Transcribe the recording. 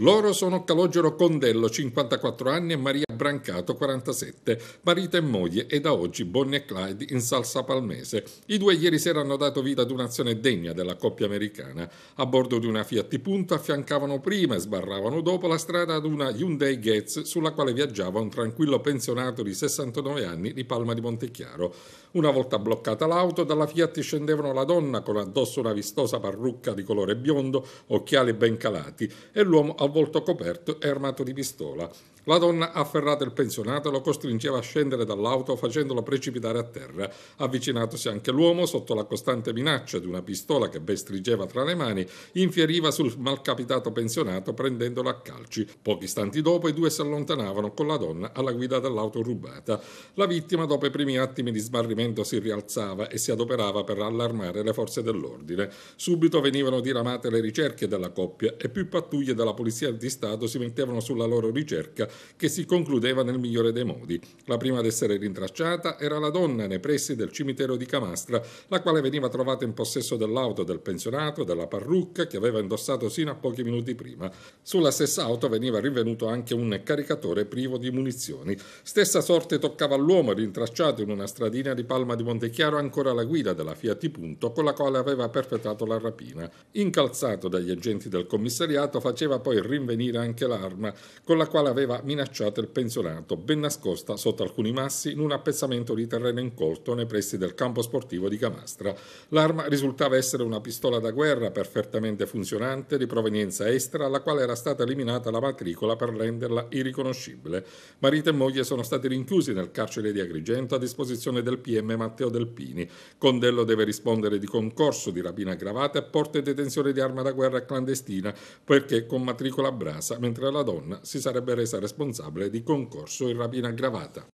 Loro sono Calogero Condello, 54 anni, e Maria Brancato, 47, marito e moglie, e da oggi Bonnie e Clyde in salsa palmese. I due ieri sera hanno dato vita ad un'azione degna della coppia americana. A bordo di una Fiat Punto affiancavano prima e sbarravano dopo la strada ad una Hyundai Getz sulla quale viaggiava un tranquillo pensionato di 69 anni di Palma di Montechiaro. Una volta bloccata l'auto, dalla Fiat scendevano la donna con addosso una vistosa parrucca di colore biondo, occhiali ben calati, e l'uomo a al volto coperto e armato di pistola. La donna afferrata il pensionato lo costringeva a scendere dall'auto facendolo precipitare a terra, avvicinatosi anche l'uomo sotto la costante minaccia di una pistola che bestrigeva tra le mani, infieriva sul malcapitato pensionato prendendolo a calci. Pochi istanti dopo i due si allontanavano con la donna alla guida dell'auto rubata. La vittima dopo i primi attimi di smarrimento si rialzava e si adoperava per allarmare le forze dell'ordine. Subito venivano diramate le ricerche della coppia e più pattuglie della polizia potenziali di Stato si mettevano sulla loro ricerca che si concludeva nel migliore dei modi. La prima ad essere rintracciata era la donna nei pressi del cimitero di Camastra, la quale veniva trovata in possesso dell'auto del pensionato, della parrucca che aveva indossato sino a pochi minuti prima. Sulla stessa auto veniva rinvenuto anche un caricatore privo di munizioni. Stessa sorte toccava all'uomo rintracciato in una stradina di Palma di Montechiaro ancora la guida della Fiat Punto con la quale aveva perpetrato la rapina. Incalzato dagli agenti del commissariato faceva poi rinvenire anche l'arma con la quale aveva minacciato il pensionato, ben nascosta sotto alcuni massi in un appezzamento di terreno incolto nei pressi del campo sportivo di Camastra. L'arma risultava essere una pistola da guerra perfettamente funzionante di provenienza estera, alla quale era stata eliminata la matricola per renderla irriconoscibile. Marito e moglie sono stati rinchiusi nel carcere di Agrigento a disposizione del PM Matteo Delpini. Condello deve rispondere di concorso di rapina aggravata e porta in detenzione di arma da guerra clandestina perché con matricola piccola brasa, mentre la donna si sarebbe resa responsabile di concorso in rapina aggravata.